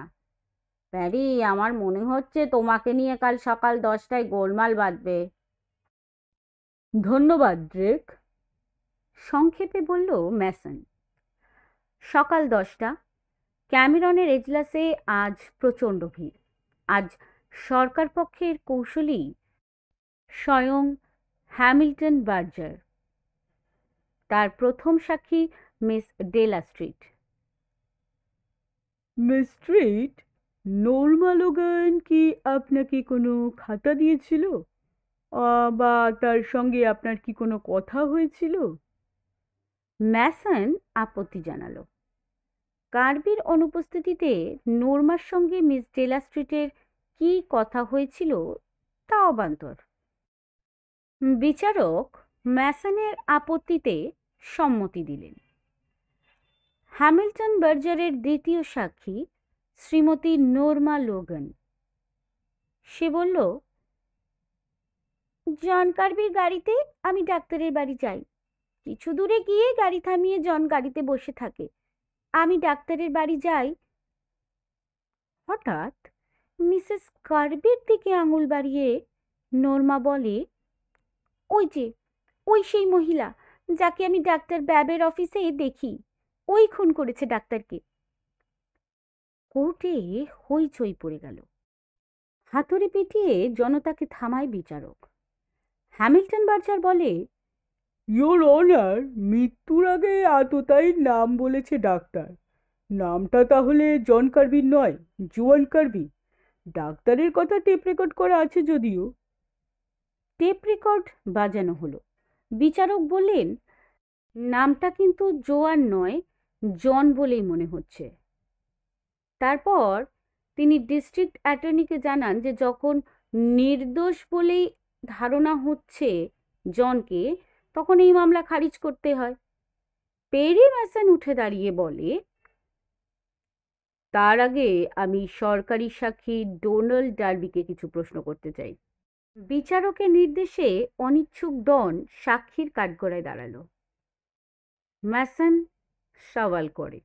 প্যারি আমার মনে হচ্ছে তোমাকে নিয়ে কাল সকাল দশটায় গোলমাল বাঁধবে ধন্যবাদ ড্রেক সংক্ষেপে বলল ম্যাসন সকাল দশটা ক্যামেরনের এজলাসে আজ প্রচণ্ড ভিড় আজ সরকার পক্ষের কৌশলী স্বয়ং হ্যামিল্টন বার্জার তার প্রথম সাক্ষী Miss Della Street Miss Street Norma Logan কি আপনাকে কোনো খাতা দিয়েছিল বা তার সঙ্গে আপনার কি কোনো কথা হয়েছিল ম্যাসন আপত্তি জানালো কার্বির অনুপস্থিতিতে নোরমার সঙ্গে মিস ডেলা স্ট্রিটের কি কথা হয়েছিল তা অবান্তর বিচারক ম্যাসনের আপত্তিতে সম্মতি দিলেন হ্যামিল্টন বার্জারের দ্বিতীয় সাক্ষী শ্রীমতী নোরমা লোগান সে বলল জন কার্বির গাড়িতে আমি ডাক্তারের বাড়ি যাই কিছু দূরে গিয়ে গাড়ি থামিয়ে জন গাড়িতে বসে থাকে আমি ডাক্তারের বাড়ি যাই হঠাৎ মিসেস কার্বির দিকে আঙুল বাড়িয়ে নোরমা বলে ওই যে ওই সেই মহিলা যাকে আমি ডাক্তার ব্যাবের অফিসে দেখি ওই খুন করেছে ডাক্তারকে কোর্টে হইচই পড়ে গেল হাতুড়ি পিটিয়ে জনতাকে থামায় বিচারক হ্যামিল্টন বার্জার বলে ইয়োর অনার মৃত্যুর আগে আততাই নাম বলেছে ডাক্তার নামটা তাহলে জন কার্বি নয় জুয়ান কার্বি ডাক্তারের কথা টেপ রেকর্ড করা আছে যদিও টেপ রেকর্ড বাজানো হলো বিচারক বললেন নামটা কিন্তু জোয়ান নয় জন বলেই মনে হচ্ছে তারপর তিনি ডিস্ট্রিক্ট অ্যাটর্নিকে জানান যে যখন নির্দোষ বলেই ধারণা হচ্ছে জনকে তখন এই মামলা খারিজ করতে হয় পেরি ম্যাসান উঠে দাঁড়িয়ে বলে তার আগে আমি সরকারি সাক্ষী ডোনাল্ড ডার্বিকে কিছু প্রশ্ন করতে চাই বিচারকের নির্দেশে অনিচ্ছুক ডন সাক্ষীর কাঠগড়ায় দাঁড়ালো ম্যাসন সওয়াল করে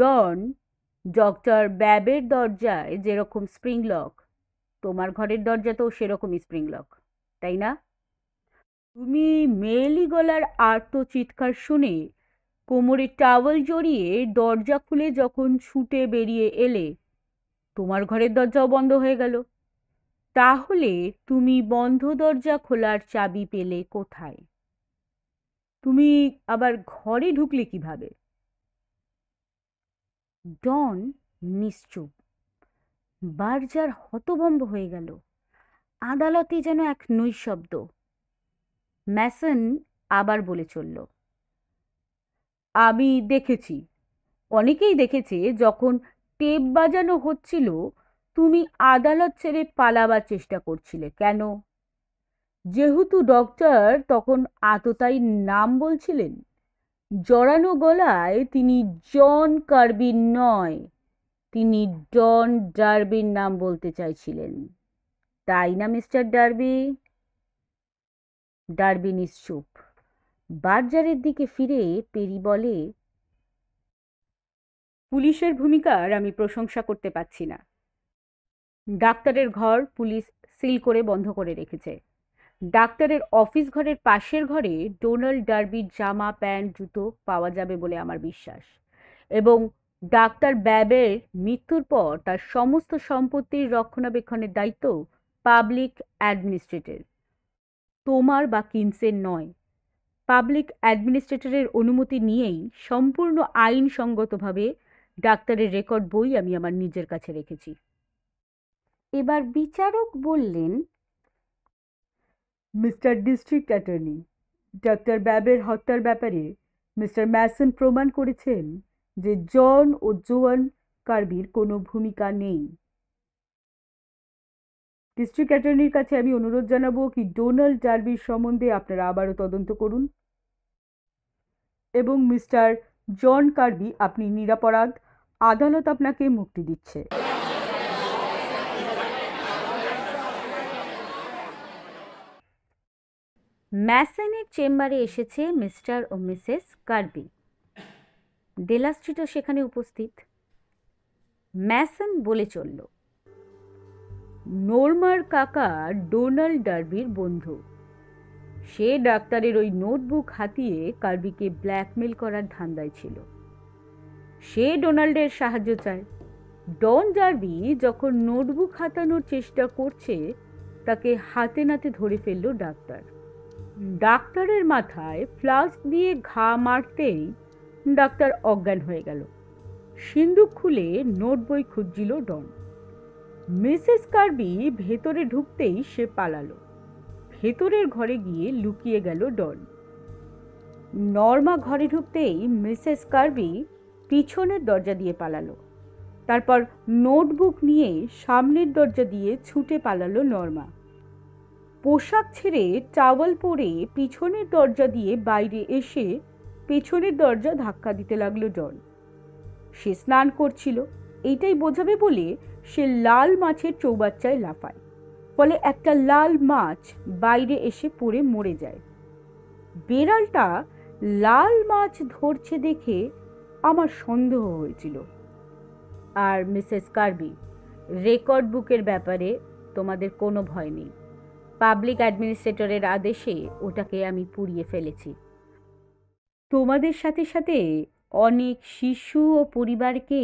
ডন ডক্টর ব্যাবের দরজায় যেরকম স্প্রিং লক তোমার ঘরের দরজাতেও সেরকমই স্প্রিং লক তাই না তুমি মেলি গলার আর্ত চিৎকার শুনে কোমরে টাওয়াল জড়িয়ে দরজা খুলে যখন ছুটে বেরিয়ে এলে তোমার ঘরের দরজাও বন্ধ হয়ে গেল তাহলে তুমি বন্ধ দরজা খোলার চাবি পেলে কোথায় তুমি আবার ঘরে ঢুকলে কিভাবে ডন নিশ্চুপ বার্জার হতভম্ব হয়ে গেল আদালতে যেন এক নৈশব্দ ম্যাসন আবার বলে চলল আমি দেখেছি অনেকেই দেখেছে যখন টেপ বাজানো হচ্ছিল তুমি আদালত ছেড়ে পালাবার চেষ্টা করছিলে কেন যেহেতু ডক্টর তখন আততাই নাম বলছিলেন জড়ানো গলায় তিনি জন কার্বিন নয় তিনি ডন ডার্বির নাম বলতে চাইছিলেন তাই না মিস্টার ডার্বি ডার্বি নিশ্চুপ বার্জারের দিকে ফিরে পেরি বলে পুলিশের ভূমিকার আমি প্রশংসা করতে পারছি না ডাক্তারের ঘর পুলিশ সিল করে বন্ধ করে রেখেছে ডাক্তারের অফিস ঘরের পাশের ঘরে ডোনাল্ড ডার্বির জামা প্যান্ট জুতো পাওয়া যাবে বলে আমার বিশ্বাস এবং ডাক্তার ব্যাবের মৃত্যুর পর তার সমস্ত সম্পত্তির রক্ষণাবেক্ষণের দায়িত্ব পাবলিক অ্যাডমিনিস্ট্রেটর তোমার বা কিনসের নয় পাবলিক অ্যাডমিনিস্ট্রেটরের অনুমতি নিয়েই সম্পূর্ণ আইনসঙ্গতভাবে ডাক্তারের রেকর্ড বই আমি আমার নিজের কাছে রেখেছি এবার বিচারক বললেন মিস্টার ডিস্ট্রিক্ট অ্যাটর্নি ডক্টর ব্যাবের হত্যার ব্যাপারে মিস্টার ম্যাসন প্রমাণ করেছেন যে জন ও জোয়ান কার্বির কোনো ভূমিকা নেই ডিস্ট্রিক্ট অ্যাটর্নির কাছে আমি অনুরোধ জানাবো কি ডোনাল্ড ডার্বির সম্বন্ধে আপনারা আবারও তদন্ত করুন এবং মিস্টার জন কার্বি আপনি নিরাপরাধ আদালত আপনাকে মুক্তি দিচ্ছে ম্যাসেনের চেম্বারে এসেছে মিস্টার ও মিসেস কার্বি ডেলাস্ট্রিটও সেখানে উপস্থিত ম্যাসন বলে চলল নোরমার কাকা ডোনাল্ড ডার্বির বন্ধু সে ডাক্তারের ওই নোটবুক হাতিয়ে কার্বিকে ব্ল্যাকমেল করার ধান্দায় ছিল সে ডোনাল্ডের সাহায্য চায় ডন ডার্বি যখন নোটবুক হাতানোর চেষ্টা করছে তাকে হাতে নাতে ধরে ফেলল ডাক্তার ডাক্তারের মাথায় ফ্লাস্ক দিয়ে ঘা মারতেই ডাক্তার অজ্ঞান হয়ে গেল সিন্দুক খুলে নোট বই খুঁজছিল ডন মিসেস কার্বি ভেতরে ঢুকতেই সে পালালো ভেতরের ঘরে গিয়ে লুকিয়ে গেল ডন নর্মা ঘরে ঢুকতেই মিসেস কার্বি পিছনের দরজা দিয়ে পালালো তারপর নোটবুক নিয়ে সামনের দরজা দিয়ে ছুটে পালালো নর্মা পোশাক ছেড়ে চাওয়াল পরে পিছনের দরজা দিয়ে বাইরে এসে পেছনের দরজা ধাক্কা দিতে লাগলো ডন সে স্নান করছিল এইটাই বোঝাবে বলে সে লাল মাছের চৌবাচ্চায় লাফায় ফলে একটা লাল মাছ বাইরে এসে পড়ে মরে যায় বেড়ালটা লাল মাছ ধরছে দেখে আমার সন্দেহ হয়েছিল আর মিসেস কার্বি রেকর্ড বুকের ব্যাপারে তোমাদের কোনো ভয় নেই পাবলিক অ্যাডমিনিস্ট্রেটরের আদেশে ওটাকে আমি পুড়িয়ে ফেলেছি তোমাদের সাথে সাথে অনেক শিশু ও পরিবারকে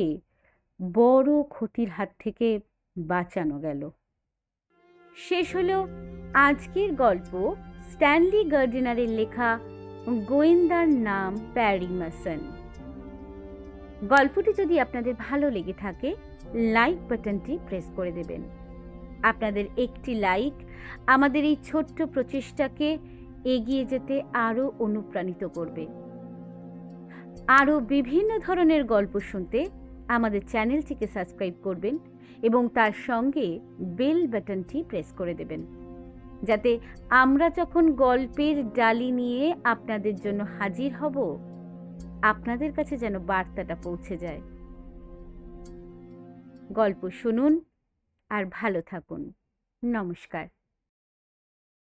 বড় ক্ষতির হাত থেকে বাঁচানো গেল শেষ হলো আজকের গল্প স্ট্যানলি গার্ডেনারের লেখা গোয়েন্দার নাম প্যারিমাসন গল্পটি যদি আপনাদের ভালো লেগে থাকে লাইক বাটনটি প্রেস করে দেবেন আপনাদের একটি লাইক আমাদের এই ছোট্ট প্রচেষ্টাকে এগিয়ে যেতে আরও অনুপ্রাণিত করবে আরও বিভিন্ন ধরনের গল্প শুনতে আমাদের চ্যানেলটিকে সাবস্ক্রাইব করবেন এবং তার সঙ্গে বেল বাটনটি প্রেস করে দেবেন যাতে আমরা যখন গল্পের ডালি নিয়ে আপনাদের জন্য হাজির হব আপনাদের কাছে যেন বার্তাটা পৌঁছে যায় গল্প শুনুন আর ভালো থাকুন নমস্কার